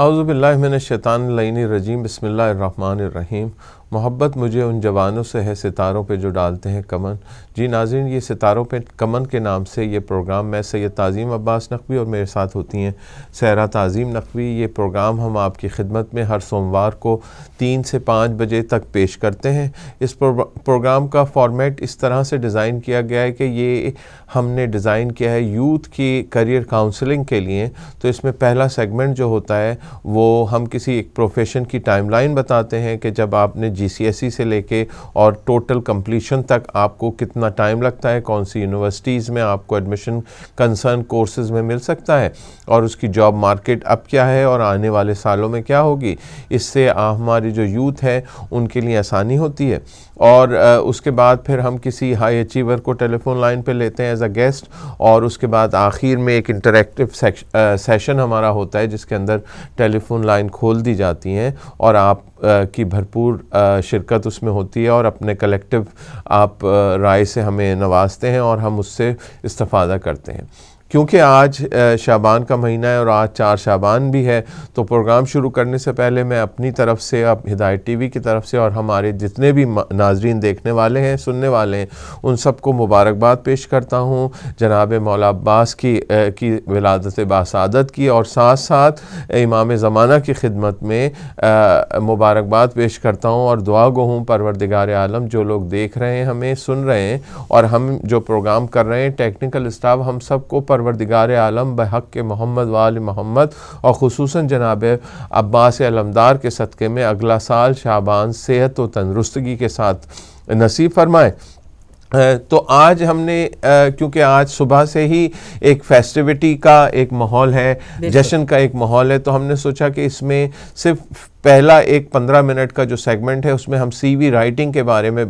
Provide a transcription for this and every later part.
आउज़बिल्लिमिनशैतानरजीम बसमीम मोहब्बत मुझे उन जवानों से है सितारों पे जो डालते हैं कमन जी नाजिन ये सितारों पे कमन के नाम से ये प्रोग्राम मैं सैद ताज़ीम अब्बास नकवी और मेरे साथ होती हैं सहरा ताज़ीम नकवी ये प्रोग्राम हम आपकी खिदमत में हर सोमवार को तीन से पाँच बजे तक पेश करते हैं इस प्रोग्राम का फॉर्मेट इस तरह से डिज़ाइन किया गया है कि ये हमने डिज़ाइन किया है यूथ की करियर काउंसलिंग के लिए तो इसमें पहला सेगमेंट जो होता है वो हम किसी एक प्रोफेशन की टाइमलाइन बताते हैं कि जब आपने जीसीएसई e से लेके और टोटल कंप्लीशन तक आपको कितना टाइम लगता है कौन सी यूनिवर्सिटीज़ में आपको एडमिशन कंसर्न कोर्सेज में मिल सकता है और उसकी जॉब मार्केट अब क्या है और आने वाले सालों में क्या होगी इससे हमारी जो यूथ है उनके लिए आसानी होती है और उसके बाद फिर हम किसी हाई अचीवर को टेलीफोन लाइन पे लेते हैं एज अ गेस्ट और उसके बाद आखिर में एक इंटरेक्टिव सेशन हमारा होता है जिसके अंदर टेलीफोन लाइन खोल दी जाती हैं और आप की भरपूर शिरकत उसमें होती है और अपने कलेक्टिव आप राय से हमें नवाजते हैं और हम उससे इस्ता करते हैं क्योंकि आज शाबान का महीना है और आज चार शाबान भी है तो प्रोग्राम शुरू करने से पहले मैं अपनी तरफ से आप हिदायत टीवी की तरफ से और हमारे जितने भी नाजरीन देखने वाले हैं सुनने वाले हैं उन सबको मुबारकबाद पेश करता हूँ जनाब मौला अब्बास की ए, की विलादत बासादत की और साथ साथ इमाम ज़माना की खिदमत में मुबारकबाद पेश करता हूँ और दुआ गो हूँ परवरदिगार आलम जो लोग देख रहे हैं हमें सुन रहे हैं और हम जो प्रोग्राम कर रहे हैं टेक्निकल स्टाफ हम सबको पर परवरदिगार आलम बहक के मोहम्मद वाल मोहम्मद और खसूस जनाब अब्बास अलमदार के सदक़े में अगला साल शाबान सेहत व तंदरुस्तगी के साथ नसीब फरमाएँ तो आज हमने क्योंकि आज सुबह से ही एक फेस्टिविटी का एक माहौल है जश्न का एक माहौल है तो हमने सोचा कि इसमें सिर्फ पहला एक पंद्रह मिनट का जो सेगमेंट है उसमें हम सीवी राइटिंग के बारे में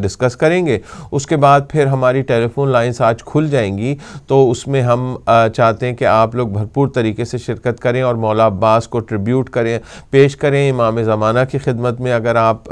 डिस्कस करेंगे उसके बाद फिर हमारी टेलीफोन लाइंस आज खुल जाएंगी तो उसमें हम चाहते हैं कि आप लोग भरपूर तरीके से शिरकत करें और मौला अब्बास को ट्रिब्यूट करें पेश करें इमाम ज़माना की खिदमत में अगर आप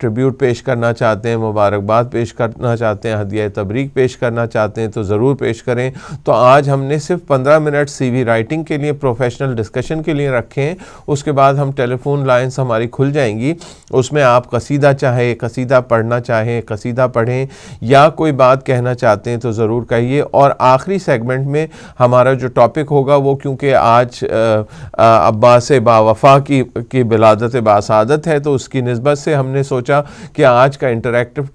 ट्रिब्यूट पेश करना चाहते हैं मुबारकबाद पेश करना चाहते हैं हदिया तबरीक पेश करना चाहते हैं तो ज़रूर पेश करें तो आज हमने सिर्फ पंद्रह मिनट सी राइटिंग के लिए प्रोफेशनल डिस्कशन के लिए रखे हैं उसके बाद हम हम टेलीफोन लाइन्स हमारी खुल जाएंगी उसमें आप कसीदा चाहे कसीदा पढ़ना चाहें कसीदा पढ़ें या कोई बात कहना चाहते हैं तो ज़रूर कहिए और आखिरी सेगमेंट में हमारा जो टॉपिक होगा वो क्योंकि आज अब्बास बावफा की की बिलादत बासादत है तो उसकी नस्बत से हमने सोचा कि आज का इंटरेक्टिव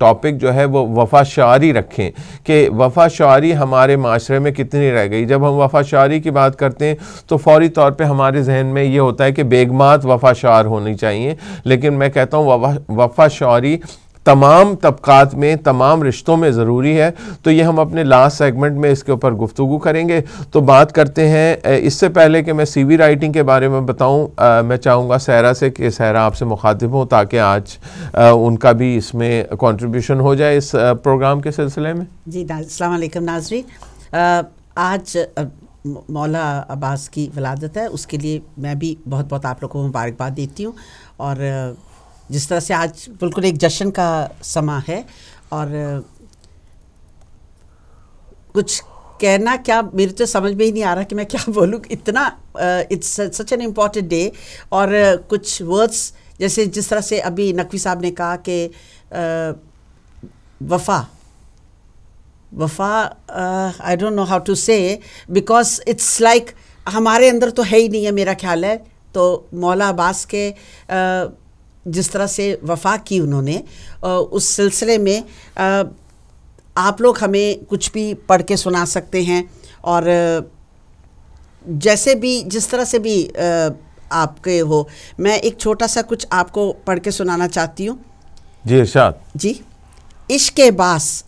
टॉपिक जो है वो वफा शारी रखें कि वफा शारी हमारे माशरे में कितनी रह गई जब हम वफा शारी की बात करते हैं तो फौरी तौर पे हमारे जहन में ये होता है कि बेगमात वफा शार होनी चाहिए लेकिन मैं कहता हूँ वफा शारी तमाम तबक़ात में तमाम रिश्तों में ज़रूरी है तो ये हम अपने लास्ट सेगमेंट में इसके ऊपर गुफ्तु करेंगे तो बात करते हैं इससे पहले कि मैं सीवी राइटिंग के बारे में बताऊं मैं चाहूँगा सहरा से कि सहरा आपसे मुखातिब हों ताकि आज आ, उनका भी इसमें कॉन्ट्रीब्यूशन हो जाए इस प्रोग्राम के सिलसिले में जी अलैक्म नाजरी आज मौला अब्बास की वलादत है उसके लिए मैं भी बहुत बहुत आप लोगों को मुबारकबाद देती हूँ और जिस तरह से आज बिल्कुल एक जश्न का समा है और कुछ कहना क्या मेरे तो समझ में ही नहीं आ रहा कि मैं क्या बोलूँ इतना it's such an important day और uh, कुछ वर्ड्स जैसे जिस तरह से अभी नकवी साहब ने कहा कि uh, वफा वफा I don't know how to say because it's like हमारे अंदर तो है ही नहीं है मेरा ख्याल है तो मौला अब्बास के uh, जिस तरह से वफा की उन्होंने उस सिलसिले में आप लोग हमें कुछ भी पढ़ के सुना सकते हैं और जैसे भी जिस तरह से भी आपके हो मैं एक छोटा सा कुछ आपको पढ़ के सुनाना चाहती हूँ जी इर्शाद जी इश्क बास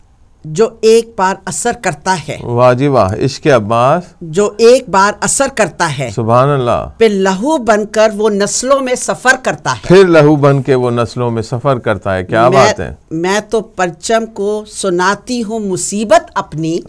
जो एक बार असर करता है वाजी वाह इश्क अब्बास जो एक बार असर करता है सुबह अल्लाह फिर लहू बनकर वो नस्लों में सफर करता है फिर लहू बन के वो नस्लों में सफर करता है क्या मैं, बात है मैं तो परचम को सुनाती हूँ मुसीबत अपनी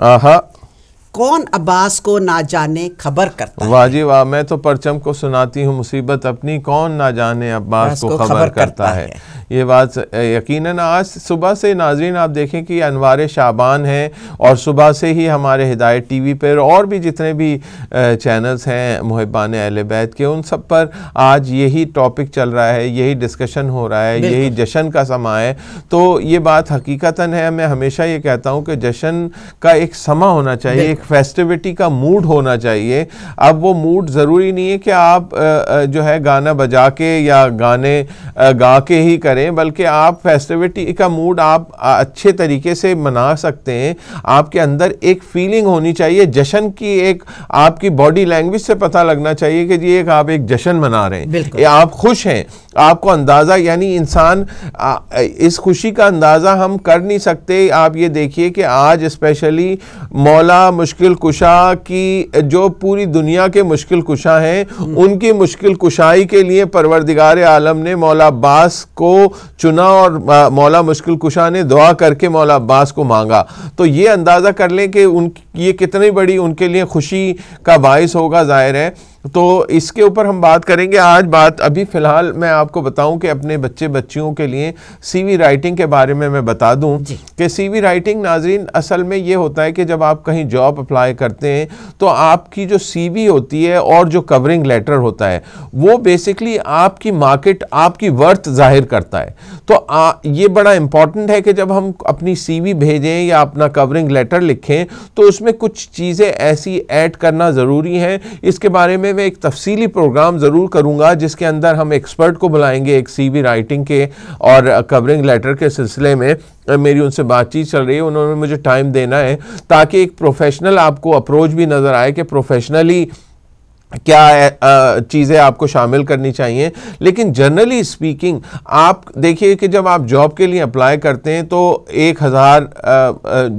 कौन अब्बास को ना जाने खबर करता वाह जी वाह मैं तो परचम को सुनाती हूँ मुसीबत अपनी कौन ना जाने अब्बास को, खबर, करता, करता है, है। ये बात यकीनन आज सुबह से नाजरीन आप देखें कि अनवार शाबान हैं और सुबह से ही हमारे हिदायत टी वी पर और भी जितने भी चैनल्स हैं महबान अहल बैत के उन सब पर आज यही टॉपिक चल रहा है यही डिस्कशन हो रहा है यही जशन का समा है तो ये बात हकीकता है मैं हमेशा ये कहता हूँ कि जशन का एक समा होना चाहिए एक फेस्टिविटी का मूड होना चाहिए अब वो मूड ज़रूरी नहीं है कि आप जो है गाना बजा के या गाने गा के ही करें बल्कि आप फेस्टिविटी का मूड आप अच्छे तरीके से मना सकते हैं आपके अंदर एक फीलिंग होनी चाहिए जश्न की एक आपकी बॉडी लैंग्वेज से पता लगना चाहिए कि जी एक आप एक जश्न मना रहे हैं आप खुश हैं आपको अंदाज़ा यानी इंसान इस खुशी का अंदाज़ा हम कर नहीं सकते आप ये देखिए कि आज स्पेशली मौला मुश्किल कुशा की जो पूरी दुनिया के मुश्किल कुशा हैं उनकी मुश्किल कुशाई के लिए परवरदिगार आलम ने मौला अब्बास को चुना और मौला मुश्किल कुशा ने दुआ करके मौला अब्बास को मांगा तो ये अंदाज़ा कर लें कि उन ये कितनी बड़ी उनके लिए खुशी का बायस होगा ज़ाहिर है तो इसके ऊपर हम बात करेंगे आज बात अभी फ़िलहाल मैं आपको बताऊं कि अपने बच्चे बच्चियों के लिए सीवी राइटिंग के बारे में मैं बता दूं कि सीवी राइटिंग नाजरीन असल में ये होता है कि जब आप कहीं जॉब अप्लाई करते हैं तो आपकी जो सीवी होती है और जो कवरिंग लेटर होता है वो बेसिकली आपकी मार्केट आपकी वर्थ जाहिर करता है तो आ, ये बड़ा इंपॉर्टेंट है कि जब हम अपनी सी भेजें या अपना कवरिंग लेटर लिखें तो उसमें कुछ चीज़ें ऐसी ऐड करना ज़रूरी हैं इसके बारे में में एक तफसीली प्रोग्राम ज़रूर करूँगा जिसके अंदर हम एक्सपर्ट को बुलाएंगे एक सी राइटिंग के और कवरिंग लेटर के सिलसिले में मेरी उनसे बातचीत चल रही है उन्होंने मुझे टाइम देना है ताकि एक प्रोफेशनल आपको अप्रोच भी नज़र आए कि प्रोफेशनली क्या चीज़ें आपको शामिल करनी चाहिए लेकिन जनरली स्पीकिंग आप देखिए कि जब आप जॉब के लिए अप्लाई करते हैं तो एक हज़ार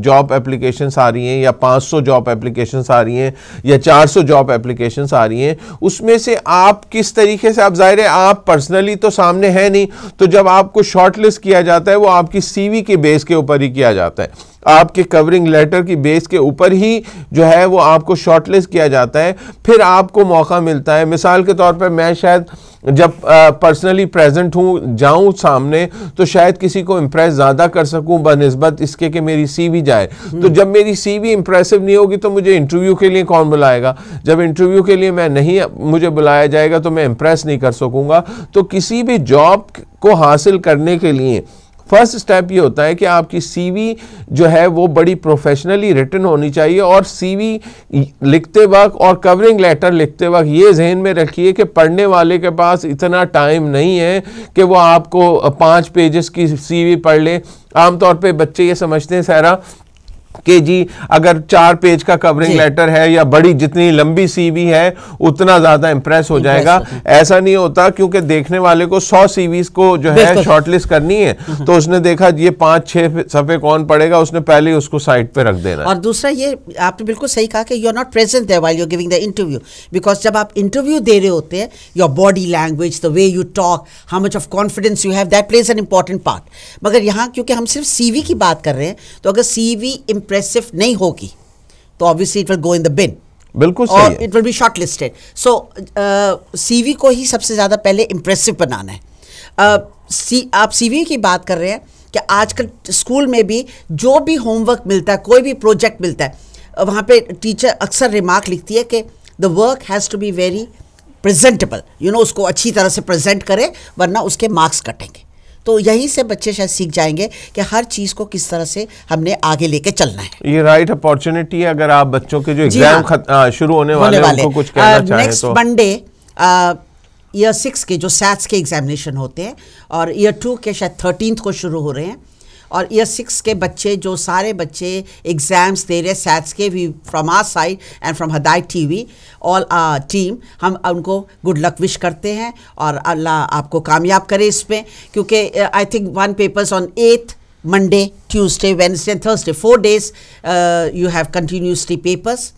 जॉब एप्लीकेशंस आ रही हैं या 500 जॉब एप्लीकेशंस आ रही हैं या 400 जॉब एप्लीकेशंस आ रही हैं उसमें से आप किस तरीके से आप ज़ाहिर है आप पर्सनली तो सामने है नहीं तो जब आपको शॉर्ट लिस्ट किया जाता है वो आपकी सी के बेस के ऊपर ही किया जाता है आपके कवरिंग लेटर की बेस के ऊपर ही जो है वो आपको शॉर्टलिस्ट किया जाता है फिर आपको मौका मिलता है मिसाल के तौर पर मैं शायद जब पर्सनली प्रेजेंट हूँ जाऊँ सामने तो शायद किसी को इम्प्रेस ज़्यादा कर सकूँ बनस्बत इसके कि मेरी सीवी जाए हम्म। तो जब मेरी सीवी इम्प्रेसिव नहीं होगी तो मुझे इंटरव्यू के लिए कौन बुलाएगा जब इंटरव्यू के लिए मैं नहीं मुझे बुलाया जाएगा तो मैं इम्प्रेस नहीं कर सकूँगा तो किसी भी जॉब को हासिल करने के लिए फर्स्ट स्टेप ये होता है कि आपकी सीवी जो है वो बड़ी प्रोफेशनली रिटर्न होनी चाहिए और सीवी लिखते वक्त और कवरिंग लेटर लिखते वक्त ये जहन में रखिए कि पढ़ने वाले के पास इतना टाइम नहीं है कि वो आपको पाँच पेजेस की सीवी पढ़ ले आमतौर पर बच्चे ये समझते हैं सारा कि जी अगर चार पेज का कवरिंग लेटर है या बड़ी जितनी लंबी सीवी है उतना ज्यादा इंप्रेस हो जाएगा ऐसा नहीं होता क्योंकि देखने वाले को सौ सीवी को जो है शॉर्टलिस्ट करनी है हम्म। तो उसने देखा ये पांच छह सफे कौन पड़ेगा उसने पहले उसको साइड पे रख देना और दूसरा ये आपने बिल्कुल सही कहा कि you are not present there while you giving the interview because जब आप इंटरव्यू दे रहे होते हैं your body language the way you talk how much of confidence you have that plays an important part मगर यहाँ क्योंकि हम सिर्फ सीवी की बात कर रहे हैं तो अगर सीवी इम्प्रेसिव नहीं होगी तो obviously it will go in the bin बिल्कुल और it will be short listed so CV को ही सबसे ज़्यादा पहले इम्प्रेसिव बनाना है सी uh, आप सीवी की बात कर रहे हैं कि आजकल स्कूल में भी जो भी होमवर्क मिलता है कोई भी प्रोजेक्ट मिलता है uh, वहाँ पे टीचर अक्सर रिमार्क लिखती है कि the work has to be very presentable you know उसको अच्छी तरह से प्रेजेंट करें वरना उसके मार्क्स कटेंगे तो यहीं से बच्चे शायद सीख जाएंगे कि हर चीज़ को किस तरह से हमने आगे लेके चलना है ये राइट अपॉर्चुनिटी है अगर आप बच्चों के जो एग्जाम हाँ। शुरू होने वाले, वाले कुछ नेक्स्ट मंडे ईयर सिक्स के जो सैट्स के एग्जामिनेशन होते हैं और ईयर टू के शायद थर्टीन को शुरू हो रहे हैं और ईयर सिक्स के बच्चे जो सारे बच्चे एग्ज़ाम्स दे रहे सैट्स के we from our side and from हदाय टी वी ऑल टीम हम uh, उनको गुड लक विश करते हैं और अल्लाह आपको कामयाब करे इसमें क्योंकि I think one papers on eighth Monday Tuesday Wednesday Thursday four days you have continuously papers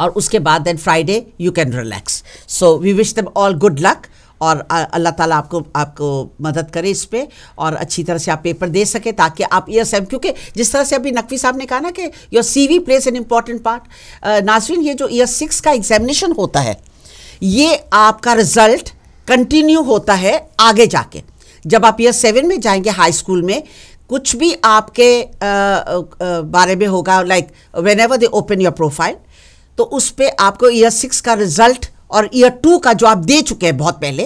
और उसके बाद then Friday you can relax so we wish them all good luck और अल्लाह ताला आपको आपको मदद करे इस पर और अच्छी तरह से आप पेपर दे सकें ताकि आप ई एस क्योंकि जिस तरह से अभी नकवी साहब ने कहा ना कि your C V place an important part नाजरीन ये जो ईयर सिक्स का एग्जामिनेशन होता है ये आपका रिजल्ट कंटिन्यू होता है आगे जाके जब आप ईयर सेवन में जाएंगे हाई स्कूल में कुछ भी आपके आ, आ, बारे में होगा like whenever they open your profile तो उस पर आपको ईयर सिक्स का रिजल्ट और ईयर टू का जो आप दे चुके हैं बहुत पहले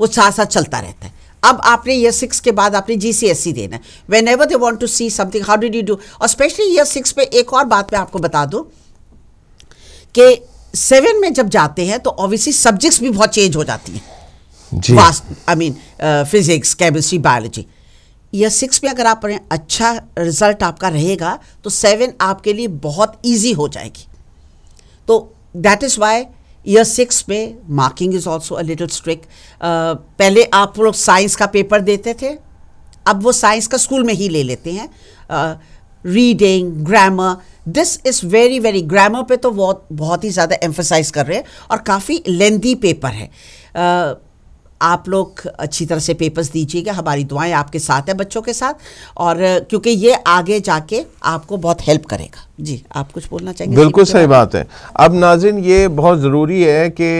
वो साथ साथ चलता रहता है अब आपने ईयर सिक्स के बाद आपने जी सी एस सी देना whenever they want to see something how did you do और स्पेशली ईयर सिक्स पे एक और बात मैं आपको बता दूँ कि सेवन में जब जाते हैं तो ऑब्वियसली सब्जेक्ट्स भी बहुत चेंज हो जाती हैं vast I mean physics chemistry biology year six में अगर आप अच्छा रिजल्ट आपका रहेगा तो सेवन आपके लिए बहुत ईजी हो जाएगी तो that is why year six में marking is also a little strict पहले आप लोग साइंस का पेपर देते थे अब वो साइंस का स्कूल में ही ले लेते हैं reading grammar this is very very grammar पे तो बहुत बहुत ही ज़्यादा एम्फोसाइज कर रहे हैं और काफ़ी लेंदी पेपर है uh, आप लोग अच्छी तरह से पेपर्स दीजिएगा हमारी दुआएं आपके साथ हैं बच्चों के साथ और uh, क्योंकि ये आगे जाके आपको बहुत हेल्प करेगा जी आप कुछ बोलना चाहेंगे बिल्कुल सही बात है अब नाजिन ये बहुत ज़रूरी है कि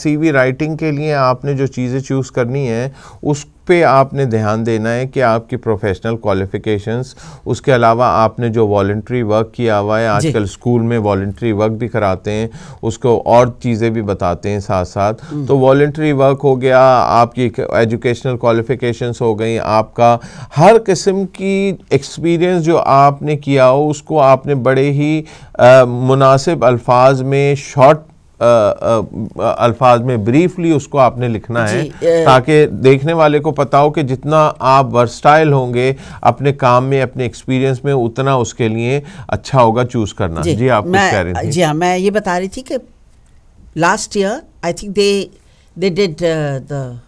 सीवी राइटिंग के लिए आपने जो चीज़ें चूज़ करनी है उस पे आपने ध्यान देना है कि आपकी प्रोफेशनल क्वालिफिकेशंस उसके अलावा आपने जो वॉल्ट्री वर्क किया हुआ है आजकल स्कूल में वॉल्ट्री वर्क भी कराते हैं उसको और चीज़ें भी बताते हैं साथ साथ हम्म। तो वॉल्ट्री वर्क हो गया आपकी एजुकेशनल क्वालिफिकेशंस हो गई आपका हर किस्म की एक्सपीरियंस जो आपने किया हो उसको आपने बड़े बड़े ही मुनासिब अल्फाज में शॉर्ट अल्फाज में ब्रीफली उसको आपने लिखना है ताकि देखने वाले को पता हो कि जितना आप वर्सटाइल होंगे अपने काम में अपने एक्सपीरियंस में उतना उसके लिए अच्छा होगा चूज करना जी, जी आप मैं, कह रही थी जी हाँ मैं ये बता रही थी कि last year I think they they did the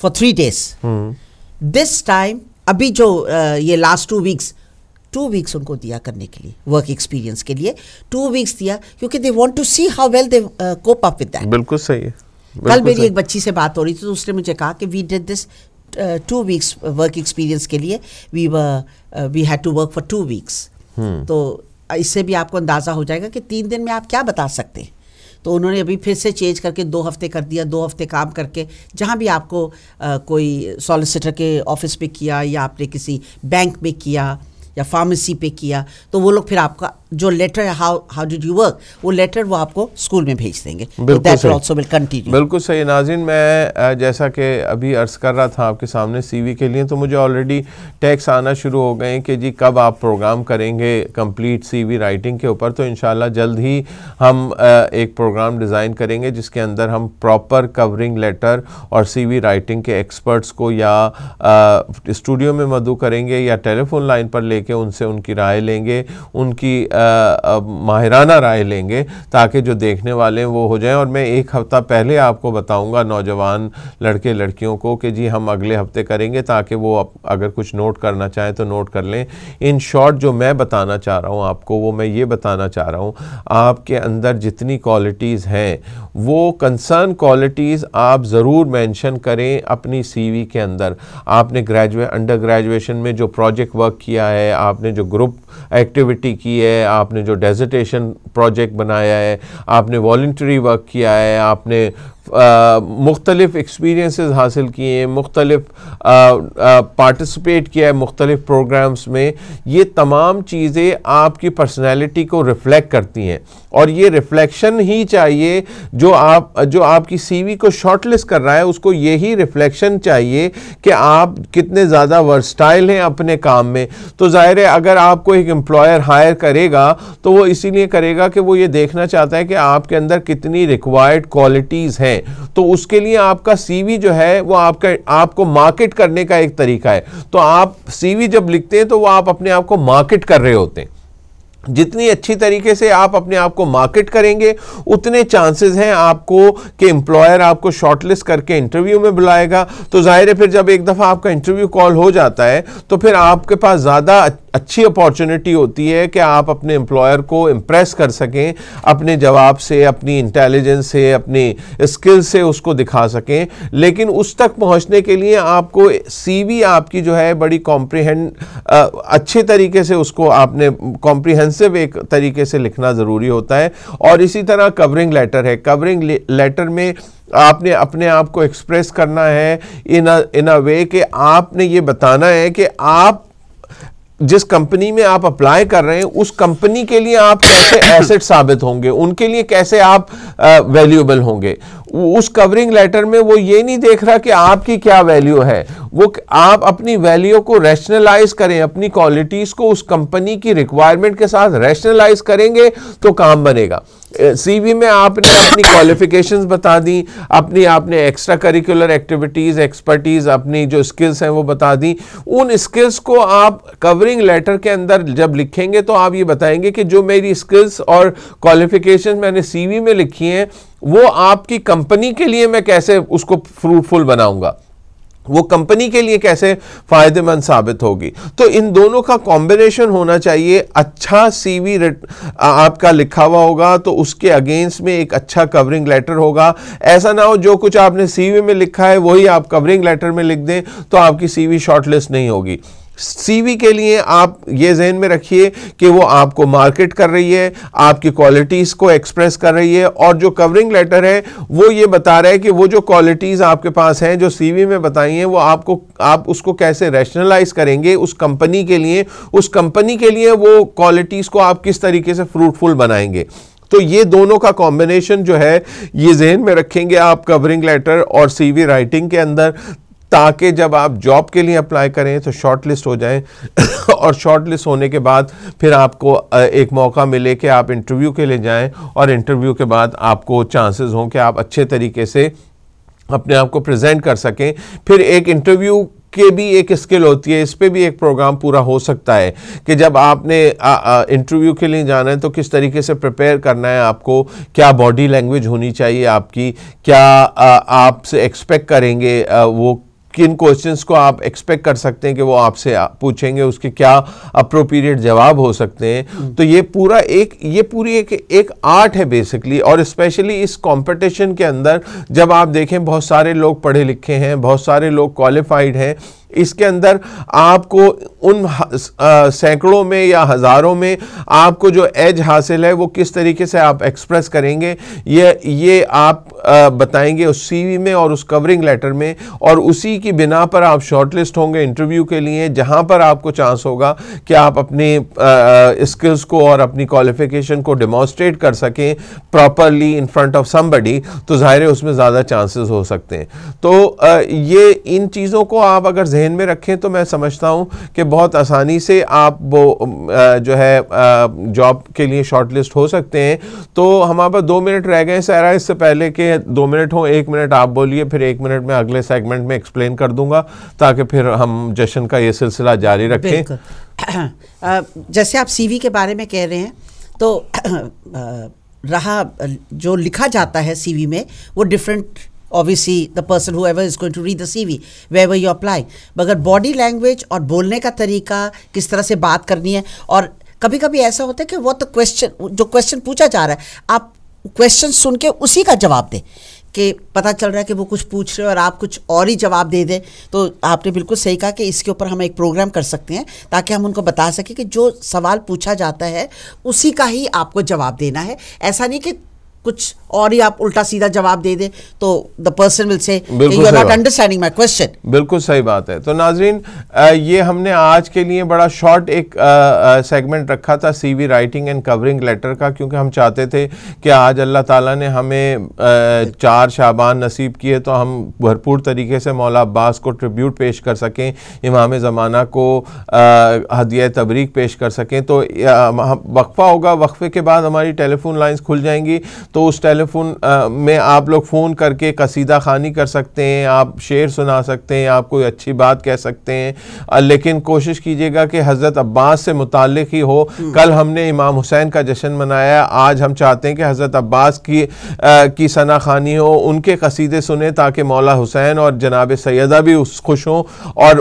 for three days this time अभी जो uh, ये last two weeks two weeks उनको दिया करने के लिए वर्क एक्सपीरियंस के लिए टू वीक्स दिया क्योंकि they want to see how well they cope up with that बिल्कुल सही है कल मेरी एक बच्ची से बात हो रही थी तो उसने मुझे कहा कि we did this two weeks work experience के लिए we we had to work for two weeks तो इससे भी आपको अंदाज़ा हो जाएगा कि तीन दिन में आप क्या बता सकते हैं तो उन्होंने अभी फिर से चेंज करके दो हफ्ते कर दिया दो हफ्ते काम करके जहाँ भी आपको आ, कोई सॉलिसिटर के ऑफिस में किया या आपने किसी बैंक में किया या फार्मेसी पे किया तो वो लोग फिर आपका जो letter how how did you work वो लेटर वो आपको स्कूल में भेज देंगे बिल्कुल सही नाजिन मैं जैसा कि अभी अर्ज कर रहा था आपके सामने सीवी के लिए तो मुझे ऑलरेडी टैक्स आना शुरू हो गए कि जी कब आप प्रोग्राम करेंगे कंप्लीट सीवी राइटिंग के ऊपर तो इन जल्द ही हम एक प्रोग्राम डिज़ाइन करेंगे जिसके अंदर हम प्रॉपर कवरिंग लेटर और सी राइटिंग के एक्सपर्ट्स को या स्टूडियो में मधु करेंगे या टेलीफोन लाइन पर लेके उनसे उनकी राय लेंगे उनकी आ, माहिराना राय लेंगे ताकि जो देखने वाले हैं वो हो जाएं और मैं एक हफ़्ता पहले आपको बताऊंगा नौजवान लड़के लड़कियों को कि जी हम अगले हफ्ते करेंगे ताकि वो अगर कुछ नोट करना चाहें तो नोट कर लें इन शॉर्ट जो मैं बताना चाह रहा हूँ आपको वो मैं ये बताना चाह रहा हूँ आपके अंदर जितनी क्वालिटीज़ हैं वो कंसर्न क्वालिटीज़ आप ज़रूर मैंशन करें अपनी सी के अंदर आपने ग्रेजुए अंडर ग्रेजुएशन में जो प्रोजेक्ट वर्क किया है आपने जो ग्रुप एक्टिविटी की है आपने जो डेजिटेशन प्रोजेक्ट बनाया है आपने वॉल्ट्री वर्क किया है आपने मुख्तलिफ़ एक्सपीरियंस हासिल किए मुख्तलिफ पार्टिसिपेट किया है मुख्तलिफ़ प्रोग्राम्स में ये तमाम चीज़ें आपकी पर्सनैलिटी को रिफ्लेक्ट करती हैं और ये रिफ्लेक्शन ही चाहिए जो आप जो आपकी सीवी को शॉर्टलिस्ट कर रहा है उसको यही रिफ्लेक्शन चाहिए कि आप कितने ज़्यादा वर्सटाइल हैं अपने काम में तो ज़ाहिर है अगर आपको एक एम्प्लॉयर हायर करेगा तो वो इसीलिए करेगा कि वो ये देखना चाहता है कि आपके अंदर कितनी रिक्वायर्ड क्वालिटीज़ हैं हैं तो उसके लिए आपका सीवी जो है वो आपका आपको मार्केट करने का एक तरीका है तो आप सीवी जब लिखते हैं तो वो आप अपने आप को मार्केट कर रहे होते हैं जितनी अच्छी तरीके से आप अपने आप को मार्केट करेंगे उतने चांसेस हैं आपको कि एम्प्लॉयर आपको शॉर्टलिस्ट करके इंटरव्यू में बुलाएगा तो जाहिर है फिर जब एक दफ़ा आपका इंटरव्यू कॉल हो जाता है तो फिर आपके पास ज़्यादा अच्छी अपॉर्चुनिटी होती है कि आप अपने एम्प्लॉयर को इम्प्रेस कर सकें अपने जवाब से अपनी इंटेलिजेंस से अपनी स्किल से उसको दिखा सकें लेकिन उस तक पहुंचने के लिए आपको सीवी आपकी जो है बड़ी कॉम्प्रीहेंड अच्छे तरीके से उसको आपने कॉम्प्रीहेंसिव एक तरीके से लिखना ज़रूरी होता है और इसी तरह कवरिंग लेटर है कवरिंग लेटर में आपने अपने आप को एक्सप्रेस करना है इन इन अ वे कि आपने ये बताना है कि आप जिस कंपनी में आप अप्लाई कर रहे हैं उस कंपनी के लिए आप कैसे एसेट साबित होंगे उनके लिए कैसे आप वैल्यूएबल होंगे उस कवरिंग लेटर में वो ये नहीं देख रहा कि आपकी क्या वैल्यू है वो आप अपनी वैल्यू को रैशनलाइज करें अपनी क्वालिटीज़ को उस कंपनी की रिक्वायरमेंट के साथ रैशनलाइज करेंगे तो काम बनेगा सीवी में आपने अपनी क्वालिफिकेशंस बता दी अपनी आपने एक्स्ट्रा करिकुलर एक्टिविटीज़ एक्सपर्टीज़ अपनी जो स्किल्स हैं वो बता दी उन स्किल्स को आप कवरिंग लेटर के अंदर जब लिखेंगे तो आप ये बताएंगे कि जो मेरी स्किल्स और क्वालिफिकेशन मैंने सी में लिखी हैं वो आपकी कंपनी के लिए मैं कैसे उसको फ्रूटफुल बनाऊंगा वो कंपनी के लिए कैसे फ़ायदेमंद साबित होगी तो इन दोनों का कॉम्बिनेशन होना चाहिए अच्छा सीवी आपका लिखा हुआ होगा तो उसके अगेंस्ट में एक अच्छा कवरिंग लेटर होगा ऐसा ना हो जो कुछ आपने सीवी में लिखा है वही आप कवरिंग लेटर में लिख दें तो आपकी सीवी शॉर्टलिस्ट नहीं होगी सीवी के लिए आप ये जहन में रखिए कि वो आपको मार्केट कर रही है आपकी क्वालिटीज़ को एक्सप्रेस कर रही है और जो कवरिंग लेटर है वो ये बता रहा है कि वो जो क्वालिटीज़ आपके पास हैं जो सीवी में बताई हैं वो आपको आप उसको कैसे रैशनलाइज करेंगे उस कंपनी के लिए उस कंपनी के लिए वो क्वालिटीज़ को आप किस तरीके से फ्रूटफुल बनाएंगे तो ये दोनों का कॉम्बिनेशन जो है ये जहन में रखेंगे आप कवरिंग लेटर और सीवी राइटिंग के अंदर ताकि जब आप जॉब के लिए अप्लाई करें तो शॉर्ट लिस्ट हो जाएं और शॉर्ट लिस्ट होने के बाद फिर आपको एक मौका मिले कि आप इंटरव्यू के लिए जाएं और इंटरव्यू के बाद आपको चांसेस हों कि आप अच्छे तरीके से अपने आप को प्रेजेंट कर सकें फिर एक इंटरव्यू के भी एक स्किल होती है इस पर भी एक प्रोग्राम पूरा हो सकता है कि जब आपने इंटरव्यू के लिए जाना है तो किस तरीके से प्रिपेयर करना है आपको क्या बॉडी लैंग्वेज होनी चाहिए आपकी क्या आपसे एक्सपेक्ट करेंगे आ, वो किन क्वेश्चंस को आप एक्सपेक्ट कर सकते हैं कि वो आपसे पूछेंगे उसके क्या अप्रोप्रिएट जवाब हो सकते हैं हम्म। तो ये पूरा एक ये पूरी एक एक आर्ट है बेसिकली और स्पेशली इस कंपटीशन के अंदर जब आप देखें बहुत सारे लोग पढ़े लिखे हैं बहुत सारे लोग क्वालिफाइड हैं इसके अंदर आपको उन सैकड़ों में या हज़ारों में आपको जो एज हासिल है वो किस तरीके से आप एक्सप्रेस करेंगे ये ये आप बताएंगे उस सीवी में और उस कवरिंग लेटर में और उसी की बिना पर आप शॉर्टलिस्ट होंगे इंटरव्यू के लिए जहां पर आपको चांस होगा कि आप अपने स्किल्स को और अपनी क्वालिफिकेशन को डेमोस्ट्रेट कर सकें properly in front of somebody तो ज़ाहिर है उसमें ज़्यादा चांसेस हो सकते हैं तो आ, ये इन चीज़ों को आप अगर जहन में रखें तो मैं समझता हूँ कि बहुत आसानी से आप वो जो है जॉब के लिए शॉर्ट लिस्ट हो सकते हैं तो हमारे पास दो मिनट रह गए सारा इससे पहले कि दो मिनट हो एक मिनट आप बोलिए फिर एक मिनट में अगले सेगमेंट में एक्सप्लेन कर दूंगा ताकि फिर हम जश्न का ये सिलसिला जारी रखें जैसे आप सीवी के बारे में कह रहे हैं तो रहा जो लिखा जाता है सीवी में वो different obviously the person whoever is going to read the C V wherever you apply मगर बॉडी लैंग्वेज और बोलने का तरीका किस तरह से बात करनी है और कभी कभी ऐसा होता है कि वो तो क्वेश्चन जो क्वेश्चन पूछा जा रहा है आप क्वेश्चन सुन के उसी का जवाब दें कि पता चल रहा है कि वो कुछ पूछ रहे हो और आप कुछ और ही जवाब दे दें तो आपने बिल्कुल सही कहा कि इसके ऊपर हम एक प्रोग्राम कर सकते हैं ताकि हम उनको बता सकें कि जो सवाल पूछा जाता है उसी का ही आपको जवाब देना है ऐसा नहीं कि कुछ और ही आप उल्टा सीधा जवाब दे दे तो the person will say you are not understanding my question बिल्कुल सही बात है तो नाजरीन ये हमने आज के लिए बड़ा शॉर्ट एक सेगमेंट रखा था CV writing and covering letter का क्योंकि हम चाहते थे कि आज अल्लाह ताला ने हमें आ, चार शाबान नसीब किए तो हम भरपूर तरीके से मौला अब्बास को ट्रिब्यूट पेश कर सकें इमाम ज़माना को हदय तबरीक पेश कर सकें तो वक्फ़ा होगा वक्फ़े के बाद हमारी टेलीफोन लाइन्स खुल जाएंगी तो उस टेली टेलीफोन में आप लोग फ़ोन करके कसीदा खानी कर सकते हैं आप शेर सुना सकते हैं आप कोई अच्छी बात कह सकते हैं लेकिन कोशिश कीजिएगा कि हज़रत अब्बास से मुतल ही हो हम्म। कल हमने इमाम हुसैन का जश्न मनाया आज हम चाहते हैं कि हज़रत अब्बास की आ, की सना खानी हो उनके कसीदे सुने ताकि मौला हुसैन और जनाब सैदा भी उस खुश हों और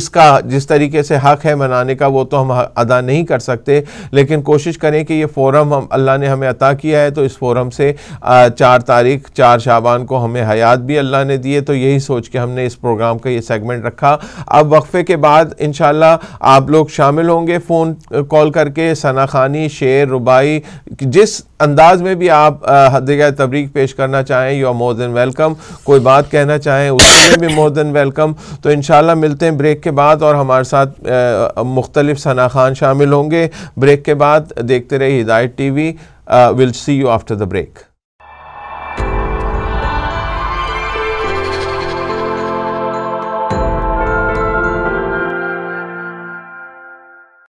इसका जिस तरीके से हक़ है मनाने का वो तो हम अदा नहीं कर सकते लेकिन कोशिश करें कि ये फोरम हम अल्लाह ने हमें अता किया है तो इस फोरम हमसे चार तारीख चार शाबान को हमें हयात भी अल्लाह ने दिए तो यही सोच के हमने इस प्रोग्राम का ये सेगमेंट रखा अब वक्फ़े के बाद इन आप लोग शामिल होंगे फ़ोन कॉल करके सना खानी शेर रुबाई जिस अंदाज में भी आप हदगा तबरीक पेश करना चाहें you are more than welcome कोई बात कहना चाहें उसमें भी मोर देन वेलकम तो इन मिलते हैं ब्रेक के बाद और हमारे साथ मुख्तलिफ़ना सना खान शामिल होंगे ब्रेक के बाद देखते रहे Hidayat T V Uh, we'll see you after the break.